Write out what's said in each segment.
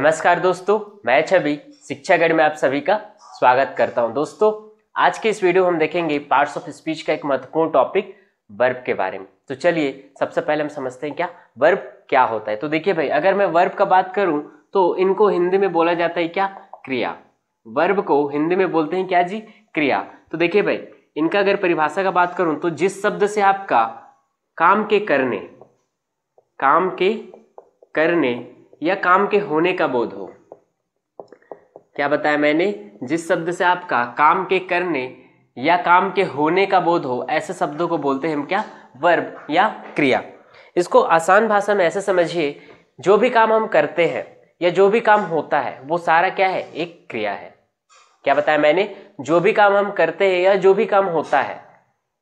नमस्कार दोस्तों मैं छवि शिक्षागढ़ में आप सभी का स्वागत करता हूं दोस्तों आज के इस वीडियो हम देखेंगे पार्ट्स ऑफ स्पीच का एक महत्वपूर्ण टॉपिक वर्ब के बारे में तो चलिए सबसे पहले हम समझते हैं क्या वर्ब क्या होता है तो देखिए भाई अगर मैं वर्ब का बात करूं तो इनको हिंदी में बोला जाता है क्या क्रिया वर्ब को हिंदी में बोलते हैं क्या जी क्रिया तो देखिए भाई इनका अगर परिभाषा का बात करूं तो जिस शब्द से आपका काम के करने काम के करने या काम के होने का बोध हो क्या बताया मैंने जिस शब्द से आपका काम के करने या काम के होने का बोध हो ऐसे शब्दों को बोलते हैं हम क्या वर्ब या क्रिया इसको आसान भाषा में ऐसे समझिए जो भी काम हम करते हैं या जो भी काम होता है वो सारा क्या है एक क्रिया है क्या बताया मैंने जो भी काम हम करते हैं या जो भी काम होता है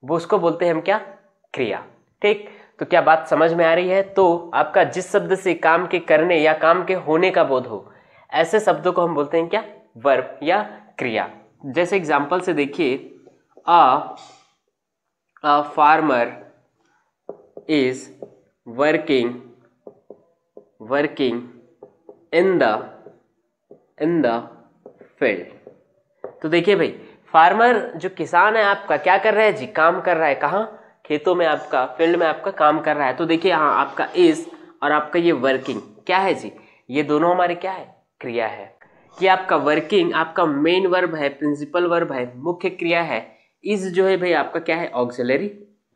वो उसको बोलते हैं हम क्या क्रिया ठीक तो क्या बात समझ में आ रही है तो आपका जिस शब्द से काम के करने या काम के होने का बोध हो ऐसे शब्दों को हम बोलते हैं क्या वर्ब या क्रिया जैसे एग्जाम्पल से देखिए a farmer is working working in the in the field तो देखिए भाई फार्मर जो किसान है आपका क्या कर रहा है जी काम कर रहा है कहाँ खेतों में आपका फील्ड में आपका काम कर रहा है तो देखिए हाँ आपका इस और आपका ये वर्किंग क्या है जी ये दोनों हमारे क्या है क्रिया है कि आपका वर्किंग आपका मेन वर्ब है प्रिंसिपल वर्ब है मुख्य क्रिया है इज जो है भाई आपका क्या है ऑक्सिलरी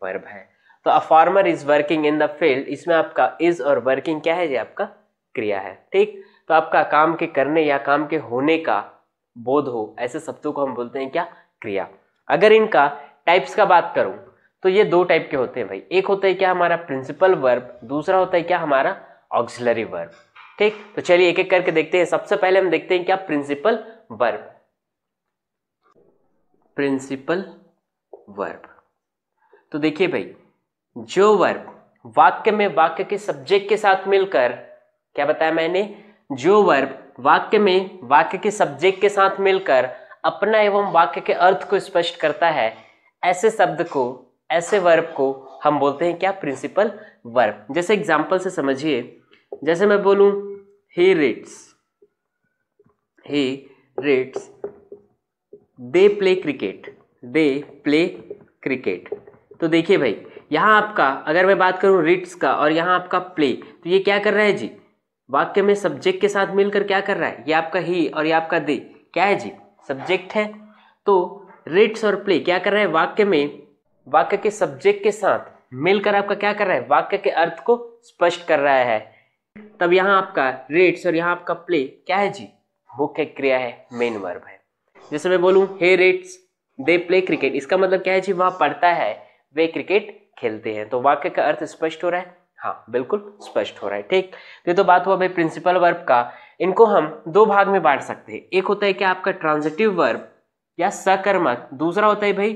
वर्ब है तो a farmer is working in the field इसमें आपका इज और वर्किंग क्या है जी आपका क्रिया है ठीक तो आपका काम के करने या काम के होने का बोध हो ऐसे शब्दों को हम बोलते हैं क्या क्रिया अगर इनका टाइप्स का बात करूं तो ये दो टाइप के होते हैं भाई एक होता है क्या हमारा प्रिंसिपल वर्ब दूसरा होता है क्या हमारा ऑक्सिलरी वर्ब ठीक तो चलिए एक एक करके देखते हैं सबसे पहले हम देखते हैं क्या प्रिंसिपल वर्ब प्रिंसिपल वर्ब तो देखिए भाई जो वर्ब वाक्य में वाक्य के सब्जेक्ट के साथ मिलकर क्या बताया मैंने जो वर्ब वाक्य में वाक्य के सब्जेक्ट के साथ मिलकर अपना एवं वाक्य के अर्थ को स्पष्ट करता है ऐसे शब्द को ऐसे वर्ब को हम बोलते हैं क्या प्रिंसिपल वर्ब जैसे एग्जाम्पल से समझिए जैसे मैं बोलूं he reads he reads they play cricket they play cricket तो देखिए भाई यहां आपका अगर मैं बात करूं रिट्स का और यहां आपका प्ले तो ये क्या कर रहा है जी वाक्य में सब्जेक्ट के साथ मिलकर क्या कर रहा है ये आपका ही और ये आपका दे क्या है जी सब्जेक्ट है तो रिट्स और प्ले क्या कर रहा है वाक्य में वाक्य के सब्जेक्ट के साथ मिलकर आपका क्या कर रहा है वाक्य के अर्थ को स्पष्ट कर रहा है तब यहाँ आपका रेट्स और यहाँ आपका प्ले क्या है जी मुख्य क्रिया है मेन वर्ब है जैसे मैं बोलूँ he reads they play cricket इसका मतलब क्या है जी वहाँ पढ़ता है वे क्रिकेट खेलते हैं तो वाक्य का अर्थ स्पष्ट हो रहा है हाँ बिल्कुल स्पष्ट हो रहा है ठीक ये तो बात हुआ भाई प्रिंसिपल वर्ब का इनको हम दो भाग में बांट सकते हैं एक होता है कि आपका ट्रांजिटिव वर्ब या सकर्मक दूसरा होता है भाई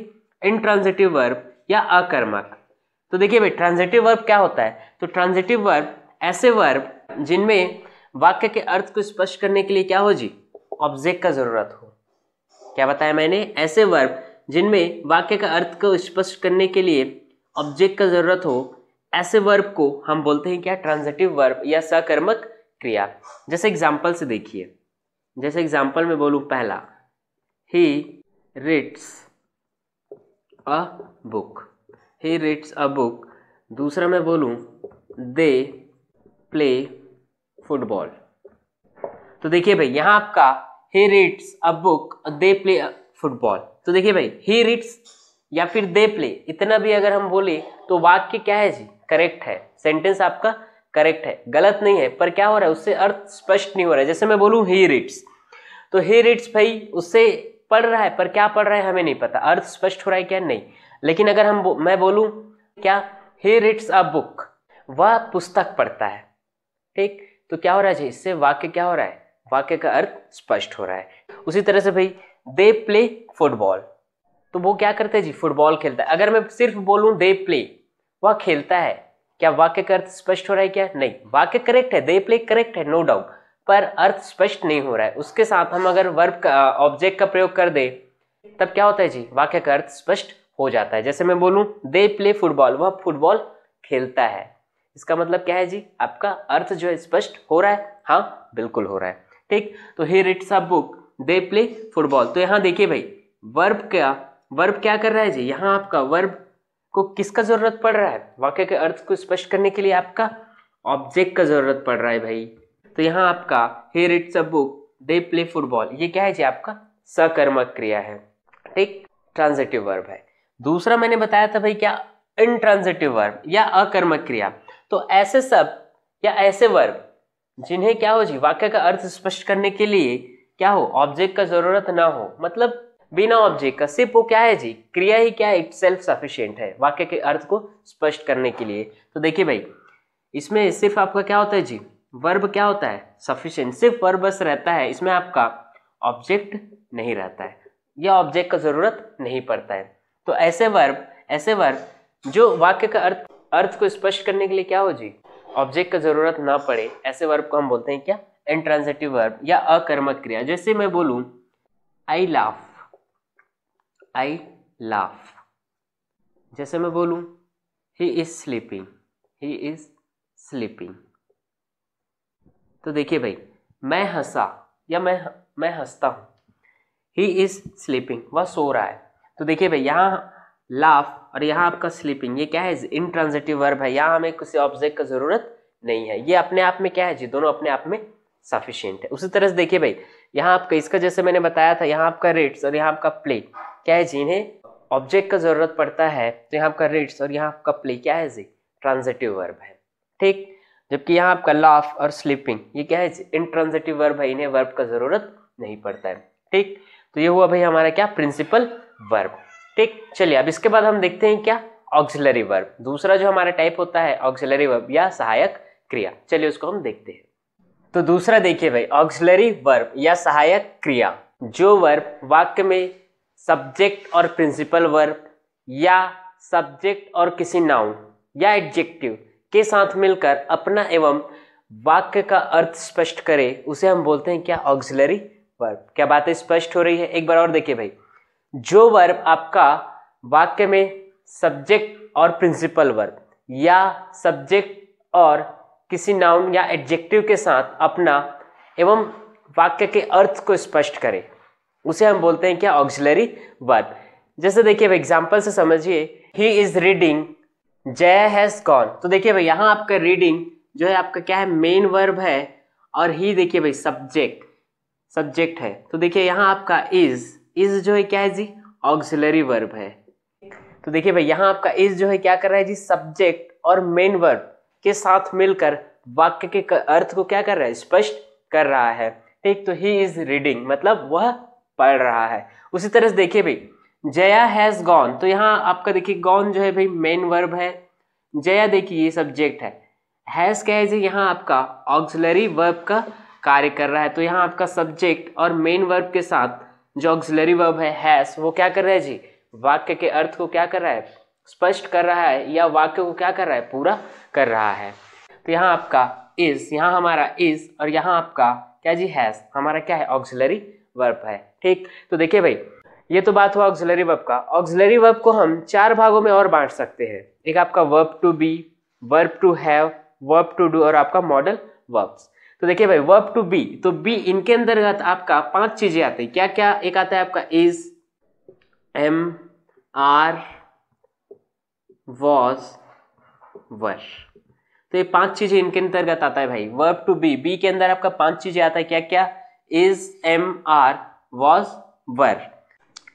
इनट्रांजिटिव वर्ब या अकर्मक तो देखिए भाई ट्रांजिटिव वर्ब क्या होता है तो ट्रांजिटिव वर्ब ऐसे वर्ब जिनमें वाक्य के अर्थ को स्पष्ट करने के लिए क्या हो जी ऑब्जेक्ट का जरूरत हो क्या बताया मैंने ऐसे वर्ब जिनमें वाक्य का अर्थ को स्पष्ट करने के लिए ऑब्जेक्ट का जरूरत हो ऐसे वर्ब को हम बोलते हैं क्या ट्रांजिटिव वर्ब या सकर्मक क्रिया जैसे एग्जाम्पल से देखिए जैसे एग्जाम्पल में बोलू पहला he reads a book he reads a book दूसरा मैं बोलूँ दे प्ले फुटबॉल तो देखिए भाई यहाँ आपका he reads a book they play football तो देखिए भाई ही रीड्स या फिर दे प्ले इतना भी अगर हम बोले तो वाक्य क्या है जी करेक्ट है सेंटेंस आपका करेक्ट है गलत नहीं है पर क्या हो रहा है उससे अर्थ स्पष्ट नहीं हो रहा है जैसे मैं बोलूँ ही रीड्स तो ही रीड्स भाई उससे पढ़ रहा है पर क्या पढ़ रहा है हमें नहीं पता अर्थ स्पष्ट हो रहा है क्या नहीं लेकिन अगर हम मैं बोलूं क्या ही रिट्स अ बुक वह पुस्तक पढ़ता है ठीक तो क्या हो रहा है इससे वाक्य क्या हो रहा है वाक्य का अर्थ स्पष्ट हो रहा है उसी तरह से भाई दे प्ले फुटबॉल तो वो क्या करते हैं जी फुटबॉल खेलता है अगर मैं सिर्फ बोलूं दे प्ले वह खेलता है क्या वाक्य का अर्थ स्पष्ट हो रहा है क्या नहीं वाक्य करेक्ट है दे प्ले करेक्ट है नो डाउट पर अर्थ स्पष्ट नहीं हो रहा है उसके साथ हम अगर वर्ब का ऑब्जेक्ट का प्रयोग कर दे तब क्या होता है जी वाक्य का अर्थ स्पष्ट हो जाता है जैसे मैं बोलूं दे प्ले फुटबॉल वह फुटबॉल खेलता है इसका मतलब क्या है जी आपका अर्थ जो है स्पष्ट हो रहा है हाँ बिल्कुल हो रहा है ठीक तो here it's a book they play football तो यहाँ देखिए भाई वर्ब क्या वर्ब क्या कर रहा है जी यहाँ आपका वर्ब को किसका जरूरत पड़ रहा है वाक्य के अर्थ को स्पष्ट करने के लिए आपका ऑब्जेक्ट का जरूरत पड़ रहा है भाई तो यहाँ आपका here it's a book they play football ये क्या है जी आपका सकर्मक क्रिया है ठीक ट्रांजेटिव वर्ब है दूसरा मैंने बताया था भाई क्या इनट्रांजिटिव वर्ब या अकर्मक क्रिया तो ऐसे सब या ऐसे वर्ब जिन्हें क्या हो जी वाक्य का अर्थ स्पष्ट करने के लिए क्या हो ऑब्जेक्ट का जरूरत ना हो मतलब बिना ऑब्जेक्ट का सिर्फ वो क्या है जी क्रिया ही क्या है इट सेल्फ सफिशियंट है वाक्य के अर्थ को स्पष्ट करने के लिए तो देखिए भाई इसमें सिर्फ आपका क्या होता है जी वर्ब क्या होता है सफिशियंट सिर्फ वर्ब बस रहता है इसमें आपका ऑब्जेक्ट नहीं रहता है या ऑब्जेक्ट का जरूरत नहीं पड़ता है तो ऐसे वर्ब ऐसे वर्ब जो वाक्य का अर्थ अर्थ को स्पष्ट करने के लिए क्या हो जी ऑब्जेक्ट का जरूरत ना पड़े ऐसे वर्ब को हम बोलते हैं क्या इंट्रांजेटिव वर्ब या अकर्मक क्रिया जैसे मैं बोलूं आई लाफ आई लाफ जैसे मैं बोलूं he is sleeping he is sleeping तो देखिए भाई मैं हंसा या मैं मैं हंसता हूँ ही इज़ स्लीपिंग वह सो रहा है तो देखिए भाई यहाँ लाफ और यहाँ आपका स्लीपिंग ये क्या है ट्रांजेटिव वर्ब है यहाँ हमें किसी ऑब्जेक्ट का ज़रूरत नहीं है ये अपने आप में क्या है जी दोनों अपने आप में सफिशियंट है उसी तरह से देखिए भाई यहाँ आपका इसका जैसे मैंने बताया था यहाँ आपका रेट्स और यहाँ आपका प्ले क्या है जी इन्हें ऑब्जेक्ट का ज़रूरत पड़ता है तो यहाँ आपका रेट्स और यहाँ आपका प्ले क्या है जी ट्रांजेटिव वर्ब है ठीक जबकि यहाँ आपका लाफ और स्लीपिंग ये क्या है इंट्रांजेटिव वर्ब है इन्हें वर्ब का जरूरत नहीं पड़ता है ठीक तो ये हुआ भाई हमारा क्या प्रिंसिपल वर्ब ठीक चलिए अब इसके बाद हम देखते हैं क्या ऑक्सिलरी वर्ब दूसरा जो हमारा टाइप होता है ऑक्सिलरी वर्ब या सहायक क्रिया चलिए उसको हम देखते हैं तो दूसरा देखिए भाई ऑक्सिलरी वर्ब या सहायक क्रिया जो वर्ब वाक्य में सब्जेक्ट और प्रिंसिपल वर्ब या सब्जेक्ट और किसी नाउन या एडजेक्टिव के साथ मिलकर अपना एवं वाक्य का अर्थ स्पष्ट करे उसे हम बोलते हैं क्या ऑक्सिलरी वर्ब क्या बातें स्पष्ट हो रही है एक बार और देखिए भाई जो वर्ब आपका वाक्य में सब्जेक्ट और प्रिंसिपल वर्ब या सब्जेक्ट और किसी नाउन या एडजेक्टिव के साथ अपना एवं वाक्य के अर्थ को स्पष्ट करे उसे हम बोलते हैं क्या ऑक्सिलरी वर्ब जैसे देखिए एग्जाम्पल से समझिए he is reading Jai has gone तो देखिए भाई यहाँ आपका रीडिंग जो है आपका क्या है मेन वर्ब है और ही देखिए भाई सब्जेक्ट सब्जेक्ट है तो देखिए यहाँ आपका इज इज जो है क्या है जी ऑक्सिलरी वर्ब है तो देखिए भाई यहाँ आपका इज जो है क्या कर रहा है जी सब्जेक्ट और मेन वर्ब के साथ मिलकर वाक्य के अर्थ को क्या कर रहा है स्पष्ट कर रहा है ठीक तो ही इज रीडिंग मतलब वह पढ़ रहा है उसी तरह से देखिए भाई जया हैज गॉन तो यहाँ आपका देखिए गॉन जो है भाई मेन वर्ब है जया देखिए ये सब्जेक्ट है हैज क्या है जी यहाँ आपका ऑक्सिलरी वर्ब का कार्य कर रहा है तो यहाँ आपका सब्जेक्ट और मेन वर्ब के साथ जो ऑक्सिलरी वर्ब है हैस वो क्या कर रहा है जी वाक्य के अर्थ को क्या कर रहा है स्पष्ट कर रहा है या वाक्य को क्या कर रहा है पूरा कर रहा है तो यहाँ आपका इज यहाँ हमारा इज और यहाँ आपका क्या जी हैस हमारा क्या है ऑक्सिलरी वर्ब है ठीक तो देखिए भाई ये तो बात हुआ ऑक्सिलरी वर्ब का ऑक्सिलरी वर्ब को हम चार भागों में और बांट सकते हैं एक आपका verb to be verb to have verb to do और आपका मॉडल वर्ब्स तो देखिए भाई वर्ब टू बी तो बी इनके अंतर्गत आपका पांच चीजें आती है क्या क्या एक आता है आपका is am are was were तो ये पांच चीजें इनके अंतर्गत आता है भाई वर्ब टू बी बी के अंदर आपका पांच चीजें आता है क्या क्या is am are was were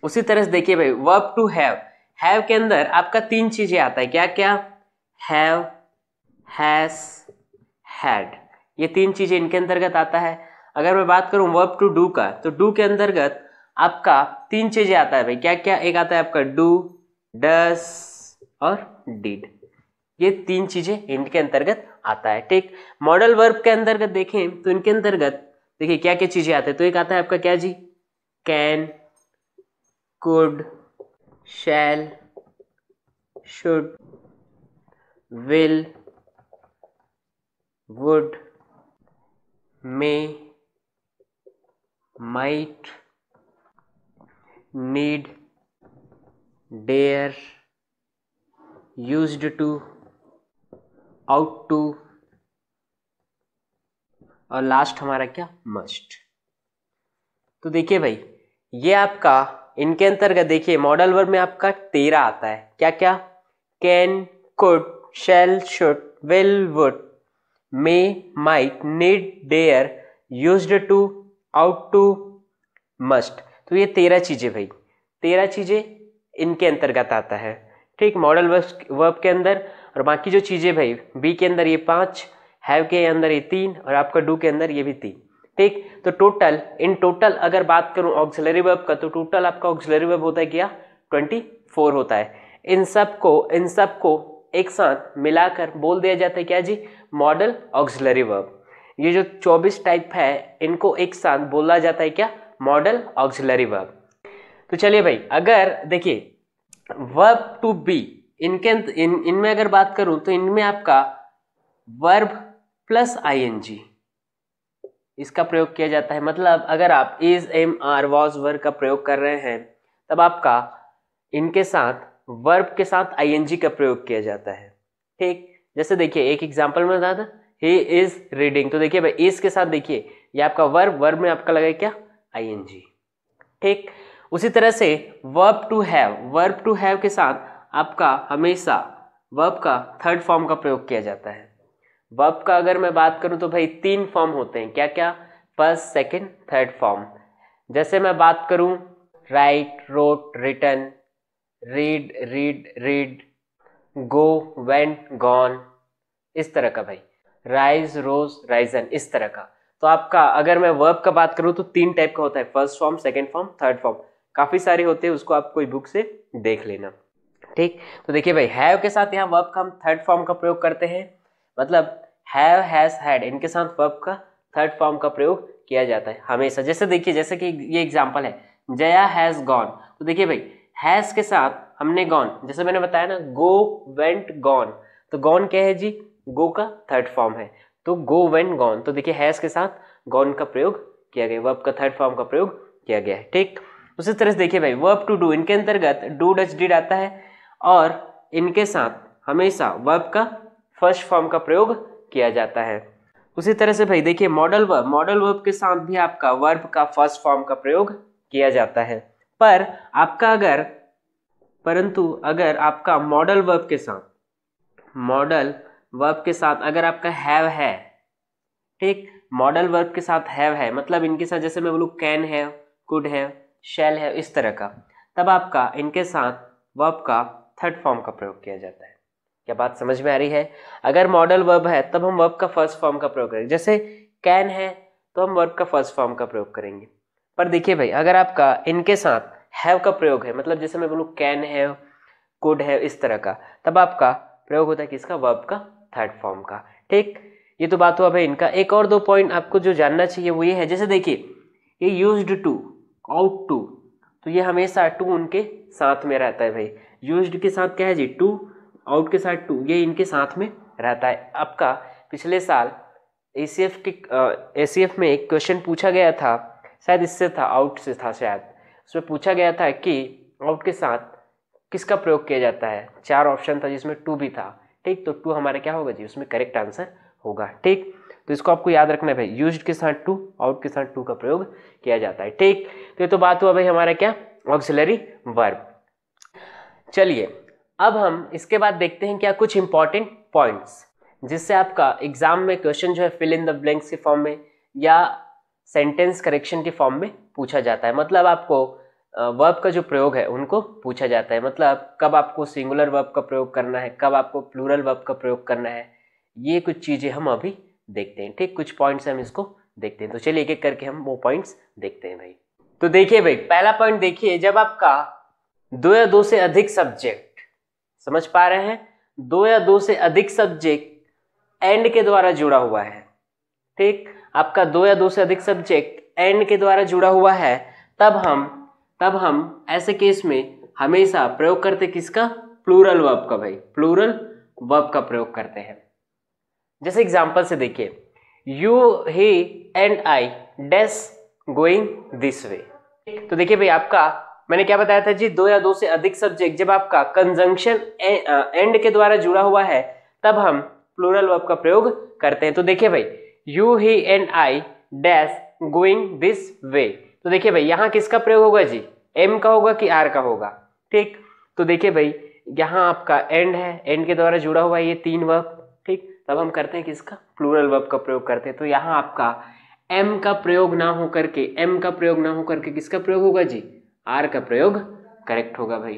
उसी तरह से देखिए भाई वर्ब टू हैव हैव के अंदर आपका तीन चीजें आता है क्या क्या हैव हैस हैड ये तीन चीजें इनके अंतर्गत आता है अगर मैं बात करूं वर्ब टू डू का तो डू के अंतर्गत आपका तीन चीजें आता है भाई क्या क्या एक आता है आपका डू डस और डीड ये तीन चीजें इनके अंतर्गत आता है ठीक मॉडल वर्ब के अंतर्गत देखें तो इनके अंतर्गत देखिए क्या क्या चीजें आते हैं तो एक आता है आपका क्या जी can could, shall, should, will, would, may, might, need, dare, used to, out to और लास्ट हमारा क्या मस्ट तो देखिए भाई ये आपका इनके अंतर्गत देखिए मॉडल वर्ब में आपका तेरह आता है क्या क्या can could shall should will would may might need dare use to ought to must तो ये तेरह चीज़ें भाई तेरह चीज़ें इनके अंतर्गत आता है ठीक मॉडल वर्ब के अंदर और बाकी जो चीज़ें भाई बी के अंदर ये पांच हैव के अंदर ये तीन और आपका डू के अंदर ये भी तीन ठीक तो टोटल इन टोटल अगर बात करूं ऑक्सिलरी वर्ब का तो टोटल आपका ऑक्सिलरी वर्ब होता है क्या ट्वेंटी फोर होता है इन सब को इन सब को एक साथ मिलाकर बोल दिया जाता है क्या जी मॉडल ऑक्सिलरी वर्ब ये जो चौबीस टाइप है इनको एक साथ बोला जाता है क्या मॉडल ऑक्सिलरी वर्ब तो चलिए भाई अगर देखिए वर्ब टू बी इनके इन इनमें अगर बात करूं तो इनमें आपका वर्ब प्लस आई इसका प्रयोग किया जाता है मतलब अगर आप इज एम आर वॉज वर्ग का प्रयोग कर रहे हैं तब आपका इनके साथ वर्ब के साथ आईएनजी का प्रयोग किया जाता है ठीक जैसे देखिए एक एग्जाम्पल में बता था ही इज रीडिंग तो देखिए भाई इज के साथ देखिए ये आपका वर्ब वर्ब में आपका लगा क्या आईएनजी ठीक उसी तरह से verb to have verb to have के साथ आपका हमेशा वर्ब का थर्ड फॉर्म का प्रयोग किया जाता है वर्ब का अगर मैं बात करूं तो भाई तीन फॉर्म होते हैं क्या क्या फर्स्ट सेकेंड थर्ड फॉर्म जैसे मैं बात करूं write wrote written read read read go went gone इस तरह का भाई राइज रोज राइजन इस तरह का तो आपका अगर मैं वर्ब का बात करूं तो तीन टाइप का होता है first form second form third form काफ़ी सारे होते हैं उसको आप कोई बुक से देख लेना ठीक तो देखिए भाई हैव के साथ यहाँ वर्ब का हम थर्ड फॉर्म का प्रयोग करते हैं मतलब हैव हैज हैड इनके साथ वर्ब का थर्ड फॉर्म का प्रयोग किया जाता है हमेशा जैसे देखिए जैसे कि ये एग्जाम्पल है जया हैज गॉन तो देखिए भाई हैज के साथ हमने गॉन जैसे मैंने बताया ना गो वेंट गॉन तो गॉन क्या है जी गो का थर्ड फॉर्म है तो गो वेंट गॉन तो देखिए हैज के साथ गॉन का प्रयोग किया गया वर्ब का थर्ड फॉर्म का प्रयोग किया गया है ठीक उसी तरह से देखिए भाई वर्ब टू डू इनके अंतर्गत डू डच डिड आता है और इनके साथ हमेशा वर्ब का फर्स्ट फॉर्म का प्रयोग किया जाता है उसी तरह से भाई देखिए मॉडल वर्ब मॉडल वर्ब के साथ भी आपका वर्ब का फर्स्ट फॉर्म का प्रयोग किया जाता है पर आपका अगर परंतु अगर आपका मॉडल वर्ब के साथ मॉडल वर्ब के साथ अगर आपका हैव है ठीक मॉडल वर्ब के साथ हैव है मतलब इनके साथ जैसे मैं बोलूँ कैन है कुड है शेल है इस तरह का तब आपका इनके साथ वर्ब का थर्ड फॉर्म का प्रयोग किया जाता है क्या बात समझ में आ रही है अगर मॉडल वर्ब है तब हम वर्ब का फर्स्ट फॉर्म का प्रयोग करेंगे जैसे कैन है तो हम वर्ब का फर्स्ट फॉर्म का प्रयोग करेंगे पर देखिए भाई अगर आपका इनके साथ हैव का प्रयोग है मतलब जैसे मैं बोलूँ कैन है कुड है इस तरह का तब आपका प्रयोग होता है किसका वर्ब का थर्ड फॉर्म का ठीक ये तो बात हुआ भाई इनका एक और दो पॉइंट आपको जो जानना चाहिए वो ये है जैसे देखिए ये यूज टू आउट टू तो ये हमेशा टू उनके साथ में रहता है भाई यूज के साथ क्या है जी टू आउट के साथ टू ये इनके साथ में रहता है आपका पिछले साल ए सी एफ के ए सी एफ में एक क्वेश्चन पूछा गया था शायद इससे था आउट से था शायद उसमें पूछा गया था कि आउट के साथ किसका प्रयोग किया जाता है चार ऑप्शन था जिसमें टू भी था ठीक तो टू हमारा क्या होगा जी उसमें करेक्ट आंसर होगा ठीक तो इसको आपको याद रखना है भाई यूज के साथ टू आउट के साथ टू का प्रयोग किया जाता है ठीक तो ये तो बात हुआ भाई हमारा क्या ऑक्सिलरी वर्ब चलिए अब हम इसके बाद देखते हैं क्या कुछ इंपॉर्टेंट पॉइंट्स जिससे आपका एग्जाम में क्वेश्चन जो है फिल इन द ब्लैंक्स के फॉर्म में या सेंटेंस करेक्शन के फॉर्म में पूछा जाता है मतलब आपको वर्ब का जो प्रयोग है उनको पूछा जाता है मतलब कब आपको सिंगुलर वर्ब का प्रयोग करना है कब आपको प्लूरल वर्ब का प्रयोग करना है ये कुछ चीज़ें हम अभी देखते हैं ठीक कुछ पॉइंट्स हम इसको देखते हैं तो चलिए एक एक करके हम वो पॉइंट्स देखते हैं भाई तो देखिए भाई पहला पॉइंट देखिए जब आपका दो या दो से अधिक सब्जेक्ट समझ पा रहे हैं दो या दो से अधिक सब्जेक्ट एंड के द्वारा जुड़ा हुआ है ठीक आपका दो या दो से अधिक सब्जेक्ट एंड के द्वारा जुड़ा हुआ है तब हम तब हम ऐसे केस में हमेशा प्रयोग करते किसका प्लूरल वर्ब का भाई प्लूरल वर्ब का प्रयोग करते हैं जैसे एग्जाम्पल से देखिए you he and I dash going this way तो देखिए भाई आपका मैंने क्या बताया था जी दो या दो से अधिक सब्जेक्ट जब आपका कंजंक्शन एंड के द्वारा जुड़ा हुआ है तब हम प्लूरल वर्ब का प्रयोग करते हैं तो देखिए भाई you he and I dash going this way तो देखिए भाई यहाँ किसका प्रयोग होगा जी एम का होगा कि आर का होगा ठीक तो देखिए भाई यहाँ आपका एंड है एंड के द्वारा जुड़ा हुआ है ये तीन वर्ब ठीक तब हम करते हैं किसका प्लूरल वर्ब का प्रयोग करते हैं तो यहाँ आपका एम का प्रयोग ना हो करके एम का प्रयोग ना हो करके किसका प्रयोग होगा जी आर का प्रयोग करेक्ट होगा भाई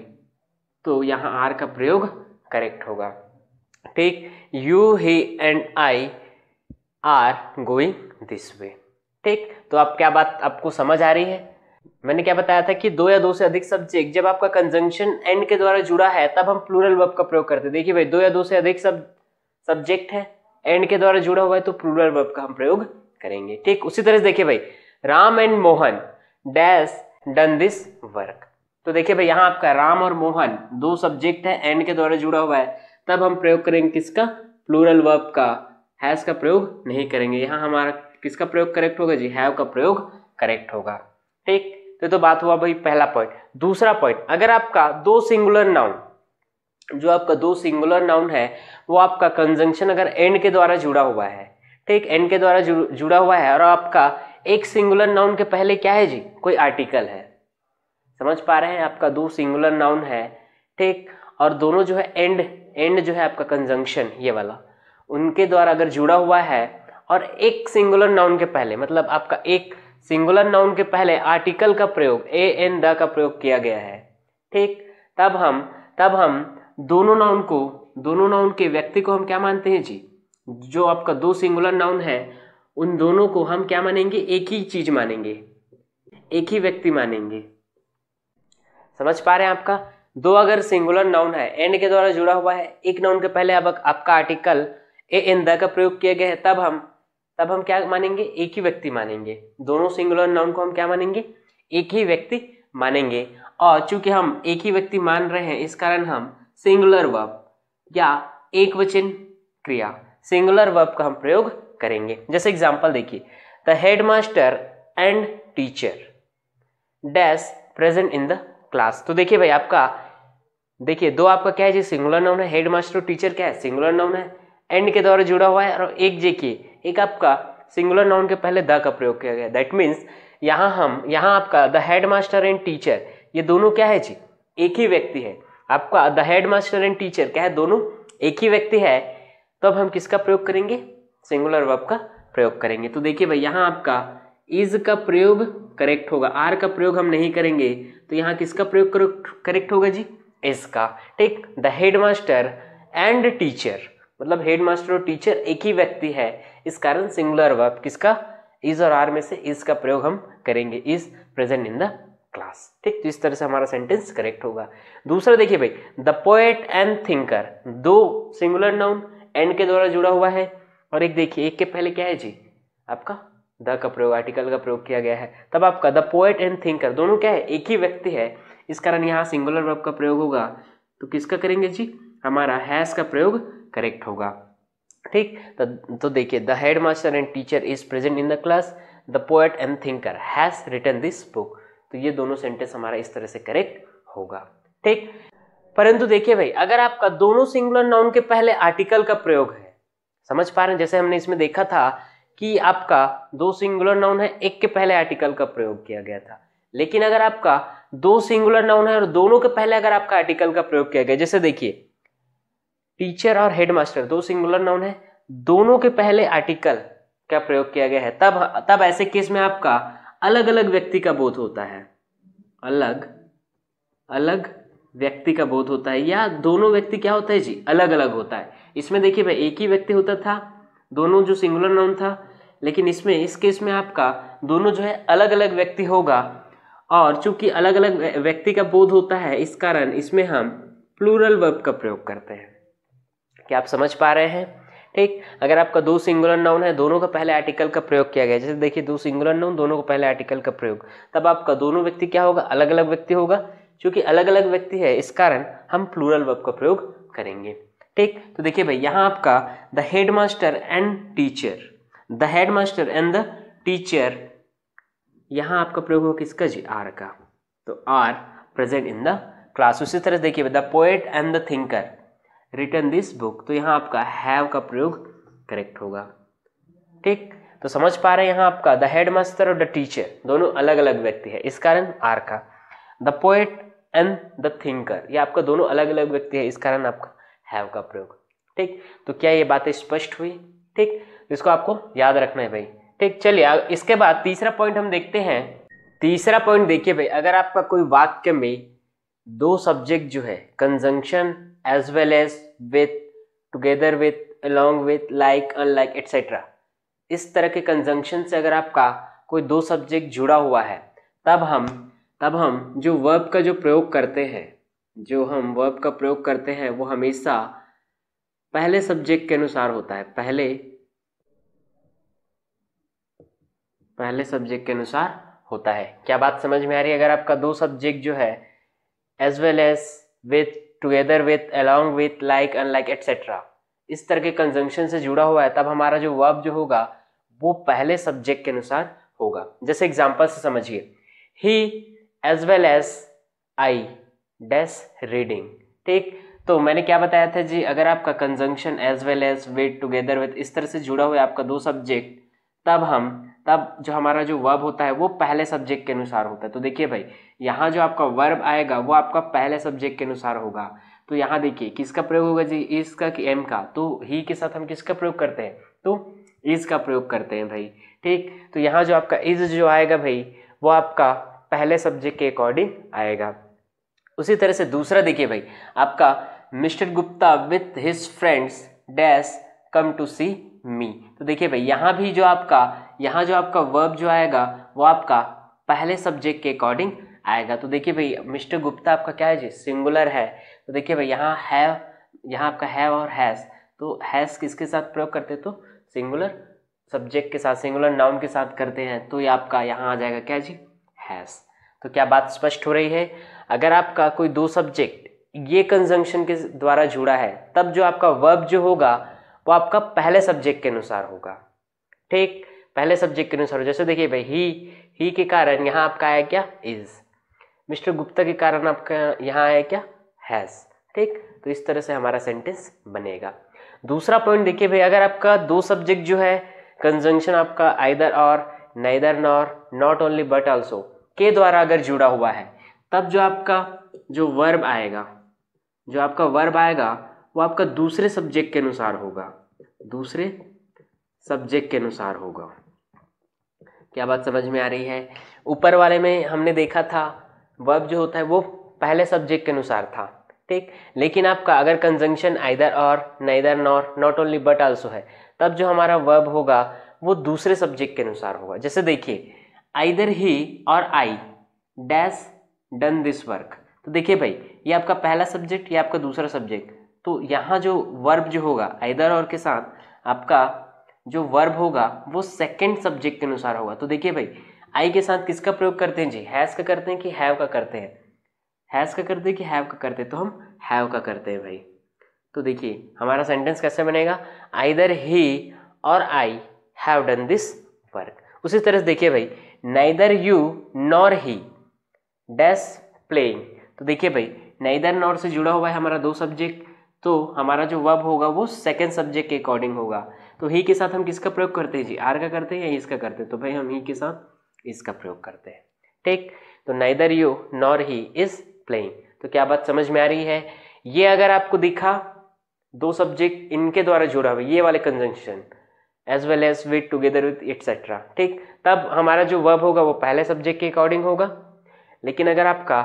तो यहाँ आर का प्रयोग करेक्ट होगा ठीक you he and I are going this way ठीक तो आप क्या बात आपको समझ आ रही है मैंने क्या बताया था कि दो या दो से अधिक सब्जेक्ट जब आपका कंजंक्शन एंड के द्वारा जुड़ा है तब हम प्लूरल वर्ब का प्रयोग करते हैं देखिए भाई दो या दो से अधिक सब सब्जेक्ट है एंड के द्वारा जुड़ा हुआ है तो प्लूरल वर्ब का हम प्रयोग करेंगे ठीक उसी तरह से देखिए भाई Ram and Mohan dash done this work तो देखिए भाई यहाँ आपका राम और मोहन दो सब्जेक्ट है एंड के द्वारा जुड़ा हुआ है तब हम प्रयोग करेंगे किसका प्लूरल वर्ब का हैज का प्रयोग नहीं करेंगे यहाँ हमारा किसका प्रयोग करेक्ट होगा जी हैव का प्रयोग करेक्ट होगा ठीक तो तो बात हुआ भाई पहला पॉइंट दूसरा पॉइंट अगर आपका दो सिंगुलर नाउन जो आपका दो सिंगुलर नाउन है वो आपका कंजंक्शन अगर एंड के द्वारा जुड़ा हुआ है ठीक एंड के द्वारा जुड़ा हुआ है और आपका एक सिंगुलर नाउन के पहले क्या है जी कोई आर्टिकल है समझ पा रहे हैं आपका दो सिंगुलर नाउन है ठीक और दोनों जो है एंड एंड जो है आपका कंजंक्शन ये वाला उनके द्वारा अगर जुड़ा हुआ है और एक सिंगुलर नाउन के पहले मतलब आपका एक सिंगुलर नाउन के पहले आर्टिकल का प्रयोग ए एन द का प्रयोग किया गया है ठीक तब हम तब हम दोनों नाउन को दोनों नाउन के व्यक्ति को हम क्या मानते हैं जी जो आपका दो सिंगुलर नाउन है उन दोनों को हम क्या मानेंगे एक ही चीज मानेंगे एक ही व्यक्ति मानेंगे समझ पा रहे हैं आपका दो अगर सिंगुलर नाउन है एंड के द्वारा जुड़ा हुआ है एक नाउन के पहले अब आपका आर्टिकल ए एन द का प्रयोग किया गया है तब हम तब हम क्या मानेंगे एक ही व्यक्ति मानेंगे दोनों सिंगुलर नाउन को हम क्या मानेंगे एक ही व्यक्ति मानेंगे और चूंकि हम एक ही व्यक्ति मान रहे हैं इस कारण हम सिंगुलर वर्ब या एक वचन क्रिया सिंगुलर वर्ब का हम प्रयोग करेंगे जैसे एग्जाम्पल देखिए the head master and teacher dash present in the class तो देखिए भाई आपका देखिए दो आपका क्या है जी सिंगुलर नाउन है हेड मास्टर और टीचर क्या है सिंगुलर नाउन है एंड के द्वारा जुड़ा हुआ है और एक जे देखिए एक आपका सिंगुलर नाउन के पहले द का प्रयोग किया गया दैट मीन्स यहाँ हम यहाँ आपका the head master and teacher ये दोनों क्या है जी एक ही व्यक्ति है आपका the head master and teacher क्या है दोनों एक ही व्यक्ति है तो अब हम किसका प्रयोग करेंगे सिंगुलर वर्ब का प्रयोग करेंगे तो देखिए भाई यहाँ आपका इज का प्रयोग करेक्ट होगा आर का प्रयोग हम नहीं करेंगे तो यहाँ किसका प्रयोग करेक्ट होगा जी इज का ठीक the head master and teacher मतलब हेड मास्टर और टीचर एक ही व्यक्ति है इस कारण सिंगुलर वर्ब किसका इज और आर में से इज का प्रयोग हम करेंगे is present in the class ठीक तो इस तरह से हमारा सेंटेंस करेक्ट होगा दूसरा देखिए भाई द पोएट एंड थिंकर दो सिंगुलर नाउन एंड के द्वारा जुड़ा हुआ है और एक देखिए एक के पहले क्या है जी आपका द का प्रयोग आर्टिकल का प्रयोग किया गया है तब आपका द पोएट एंड थिंकर दोनों क्या है एक ही व्यक्ति है इस कारण यहाँ सिंगुलर वर्ब का प्रयोग होगा तो किसका करेंगे जी हमारा हैस का प्रयोग करेक्ट होगा ठीक तो, तो देखिए the head master and teacher is present in the class the poet and thinker has written this book तो ये दोनों सेंटेंस हमारा इस तरह से करेक्ट होगा ठीक परंतु देखिए भाई अगर आपका दोनों सिंगुलर नाउन के पहले आर्टिकल का प्रयोग है समझ पा रहे हैं जैसे हमने इसमें देखा था कि आपका दो सिंगुलर नाउन है एक के पहले आर्टिकल का प्रयोग किया गया था लेकिन अगर आपका दो सिंगुलर नाउन है और दोनों के पहले अगर आपका आर्टिकल का प्रयोग किया गया जैसे देखिए टीचर और हेडमास्टर दो सिंगुलर नाउन है दोनों के पहले आर्टिकल का प्रयोग किया गया है तब तब ऐसे केस में आपका अलग अलग व्यक्ति का बोध होता है अलग अलग व्यक्ति का बोध होता है या दोनों व्यक्ति क्या होता है जी अलग अलग होता है इसमें देखिए भाई एक ही व्यक्ति होता था दोनों जो सिंगुलर नाउन था लेकिन इसमें इस केस में आपका दोनों जो है अलग अलग व्यक्ति होगा और चूंकि अलग अलग व्यक्ति का बोध होता है इस कारण इसमें हम प्लूरल वर्ब का प्रयोग करते हैं क्या आप समझ पा रहे हैं ठीक अगर आपका दो सिंगुलर नाउन है दोनों का पहले आर्टिकल का प्रयोग किया गया जैसे देखिए दो सिंगुलर नाउन दोनों का पहले आर्टिकल का प्रयोग तब आपका दोनों व्यक्ति क्या होगा अलग अलग व्यक्ति होगा क्योंकि अलग अलग व्यक्ति है इस कारण हम प्लूरल वर्ब का प्रयोग करेंगे ठीक तो देखिए भाई यहाँ आपका the head master and teacher the head master and the teacher यहाँ आपका प्रयोग हो किसका जी आर का तो are present in the class उसी तरह देखिए the poet and the thinker written this book तो यहाँ आपका हैव का प्रयोग करेक्ट होगा ठीक तो समझ पा रहे हैं यहाँ आपका द हेड मास्टर और द टीचर दोनों अलग अलग व्यक्ति है इस कारण आर का the poet and the thinker ये आपका दोनों अलग अलग व्यक्ति है इस कारण आपका हैव का प्रयोग ठीक तो क्या ये बातें स्पष्ट हुई ठीक तो इसको आपको याद रखना है भाई ठीक चलिए इसके बाद तीसरा पॉइंट हम देखते हैं तीसरा पॉइंट देखिए भाई अगर आपका कोई वाक्य में दो सब्जेक्ट जो है conjunction as well as with together with along with like unlike etcetera इस तरह के कंजंक्शन से अगर आपका कोई दो सब्जेक्ट जुड़ा हुआ है तब हम तब हम जो वर्ब का जो प्रयोग करते हैं जो हम वर्ब का प्रयोग करते हैं वो हमेशा पहले सब्जेक्ट के अनुसार होता है पहले पहले सब्जेक्ट के अनुसार होता है क्या बात समझ में आ रही है अगर आपका दो सब्जेक्ट जो है as well as with together with along with like unlike etcetera इस तरह के कंजंक्शन से जुड़ा हुआ है तब हमारा जो वर्ब जो होगा वो पहले सब्जेक्ट के अनुसार होगा जैसे एग्जाम्पल से समझिए he as well as I dash reading ठीक तो मैंने क्या बताया था जी अगर आपका conjunction as well as with together with इस तरह से जुड़ा हुआ है आपका दो सब्जेक्ट तब हम तब जो हमारा जो वर्ब होता है वो पहले सब्जेक्ट के अनुसार होता है तो देखिए भाई यहाँ जो आपका वर्ब आएगा वो आपका पहले सब्जेक्ट के अनुसार होगा तो यहाँ देखिए किसका प्रयोग होगा जी इसका कि एम का तो ही के साथ हम किसका प्रयोग करते हैं तो इज का प्रयोग करते हैं भाई ठीक तो यहाँ जो आपका इज जो आएगा भाई वो आपका पहले सब्जेक्ट के अकॉर्डिंग आएगा उसी तरह से दूसरा देखिए भाई आपका Mr Gupta with his friends dash come to see me तो देखिए भाई यहाँ भी जो आपका यहाँ जो आपका वर्ब जो आएगा वो आपका पहले सब्जेक्ट के अकॉर्डिंग आएगा तो देखिए भाई मिस्टर गुप्ता आपका क्या है जी सिंगुलर है तो देखिए भाई यहाँ है यहाँ आपका हैव और हैस तो हैस किसके साथ प्रयोग करते तो सिंगुलर सब्जेक्ट के साथ सिंगुलर नाउन के साथ करते हैं तो ये आपका यहाँ आ जाएगा क्या जी हैज़ तो क्या बात स्पष्ट हो रही है अगर आपका कोई दो सब्जेक्ट ये कंजंक्शन के द्वारा जुड़ा है तब जो आपका वर्ब जो होगा वो आपका पहले सब्जेक्ट के अनुसार होगा ठीक पहले सब्जेक्ट के अनुसार जैसे देखिए भाई ही ही के कारण यहाँ आपका आया क्या इज मिस्टर गुप्ता के कारण आपका यहाँ आया क्या हैज़ ठीक तो इस तरह से हमारा सेंटेंस बनेगा दूसरा पॉइंट देखिए भाई अगर आपका दो सब्जेक्ट जो है कंजंक्शन आपका आइदर और neither nor not only but also के द्वारा अगर जुड़ा हुआ है तब जो आपका जो वर्ब आएगा जो आपका वर्ब आएगा वो आपका दूसरे सब्जेक्ट के अनुसार होगा दूसरे सब्जेक्ट के अनुसार होगा क्या बात समझ में आ रही है ऊपर वाले में हमने देखा था वर्ब जो होता है वो पहले सब्जेक्ट के अनुसार था ठीक लेकिन आपका अगर कंजंक्शन आइदर और neither nor not only but also है तब जो हमारा वर्ब होगा वो दूसरे सब्जेक्ट के अनुसार होगा जैसे देखिए आइदर ही और I dash done this work तो देखिए भाई ये आपका पहला सब्जेक्ट या आपका दूसरा सब्जेक्ट तो यहाँ जो वर्ब जो होगा आइदर और के साथ आपका जो वर्ब होगा वो सेकेंड सब्जेक्ट के अनुसार होगा तो देखिए भाई आई के साथ किसका प्रयोग करते हैं जी हैज़ का करते हैं कि हैव का करते हैं हैज़ का करते हैं कि हैव का करते हैं तो हम हैव का करते हैं भाई तो देखिए हमारा सेंटेंस कैसे बनेगा आइदर ही और I have done this work उसी तरह से देखिए भाई neither you nor he dash playing तो देखिए भाई नाइदर नॉर से जुड़ा हुआ है हमारा दो सब्जेक्ट तो हमारा जो वर्ब होगा वो सेकेंड सब्जेक्ट के अकॉर्डिंग होगा तो ही के साथ हम किसका प्रयोग करते हैं जी आर का करते हैं या इसका करते हैं तो भाई हम ही के साथ इसका प्रयोग करते हैं ठीक तो neither you nor he is playing तो क्या बात समझ में आ रही है ये अगर आपको दिखा दो सब्जेक्ट इनके द्वारा जुड़ा हुआ ये वाले conjunction as well as with together with etcetera ठीक तब हमारा जो वर्ब होगा वो पहले सब्जेक्ट के अकॉर्डिंग होगा लेकिन अगर आपका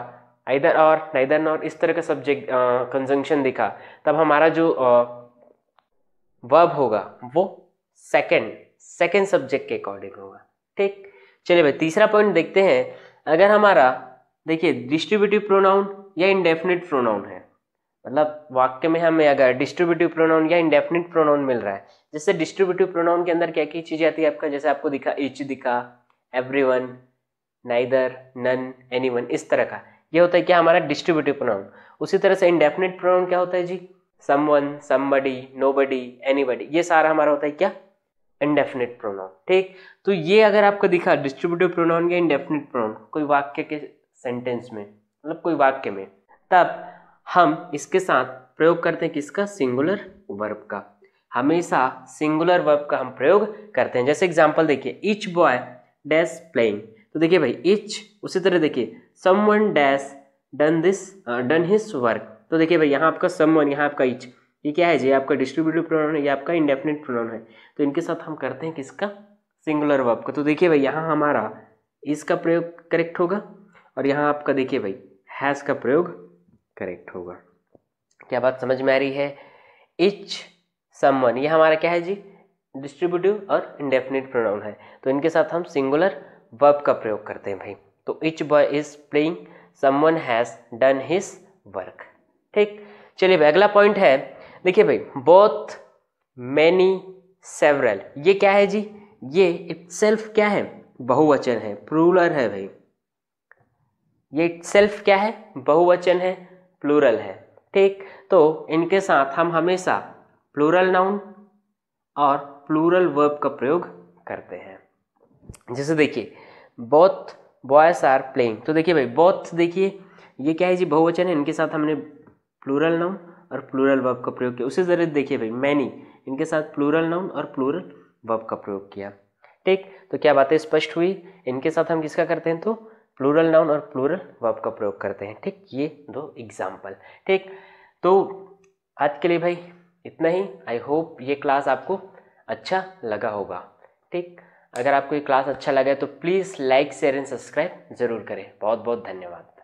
आइदर और नाइदर और इस तरह का सब्जेक्ट कंजंक्शन दिखा तब हमारा जो वर्ब होगा वो सेकेंड सेकेंड सब्जेक्ट के अकॉर्डिंग होगा ठीक चलिए भाई तीसरा पॉइंट देखते हैं अगर हमारा देखिए डिस्ट्रीब्यूटिव प्रोनाउन या इनडेफिनेट प्रोनाउन है मतलब वाक्य में हमें अगर डिस्ट्रीब्यूटिव प्रोनाउन या इंडेफिनिट प्रोनाउन मिल रहा है जैसे डिस्ट्रीब्यूटिव प्रोनाउन के अंदर क्या क्या चीज़ें आती है आपका जैसे आपको दिखा इच दिखा every one neither none any one इस तरह का ये होता है क्या हमारा डिस्ट्रीब्यूटिव प्रोनाउन उसी तरह से इंडेफिनिट प्रोनाउन क्या होता है जी some one body no body any body ये सारा हमारा होता है क्या इंडेफिनिट प्रोनाउन ठीक तो ये अगर आपको दिखा डिस्ट्रीब्यूटिव प्रोनाउन या इंडेफिनिट प्रोनाउन कोई वाक्य के सेंटेंस में मतलब कोई वाक्य में तब हम इसके साथ प्रयोग करते हैं किसका सिंगुलर वर्ब का हमेशा सिंगुलर वर्ब का हम प्रयोग करते हैं जैसे एग्जाम्पल देखिए इच बॉय डैश प्लेइंग तो देखिए भाई इच उसी तरह देखिए someone dash done this done his work तो देखिए भाई यहाँ आपका समवन यहाँ आपका इच ये क्या है जी आपका डिस्ट्रीब्यूटिव प्रोनाउन है ये आपका इंडेफिनिट प्रोनाउन है तो इनके साथ हम करते हैं किसका सिंगुलर वर्ब का तो देखिए भाई यहाँ हमारा इसका प्रयोग करेक्ट होगा और यहाँ आपका देखिए भाई हैज़ का प्रयोग करेक्ट होगा क्या बात समझ में आ रही है इच समवन ये हमारा क्या है जी डिस्ट्रीब्यूटिव और इंडेफिनिट प्रोनाउन है तो इनके साथ हम सिंगुलर वर्ब का प्रयोग करते हैं भाई तो each boy is playing someone has done his work ठीक चलिए भाई अगला पॉइंट है देखिए भाई बोथ मैनी सेवरल ये क्या है जी ये इट्सेल्फ क्या है बहुवचन है प्रूलर है भाई ये इट्सेल्फ क्या है बहुवचन है प्लूरल है ठीक तो इनके साथ हम हमेशा प्लूरल नाउन और प्लूरल वर्ब का प्रयोग करते हैं जैसे देखिए बोथ बॉयस आर प्लेइंग तो देखिए भाई बोथ देखिए ये क्या है जी बहुवचन है इनके साथ हमने प्लूरल नाउन और प्लूरल वर्ब का प्रयोग किया उसी तरह देखिए भाई मैनी इनके साथ प्लूरल नाउन और प्लूरल वर्ब का प्रयोग किया ठीक तो क्या बातें स्पष्ट हुई इनके साथ हम किसका करते हैं तो प्लूरल नाउन और प्लूरल वर्ब का प्रयोग करते हैं ठीक ये दो एग्जाम्पल ठीक तो आज के लिए भाई इतना ही आई होप ये क्लास आपको अच्छा लगा होगा ठीक अगर आपको ये क्लास अच्छा लगा तो please like share and subscribe ज़रूर करें बहुत बहुत धन्यवाद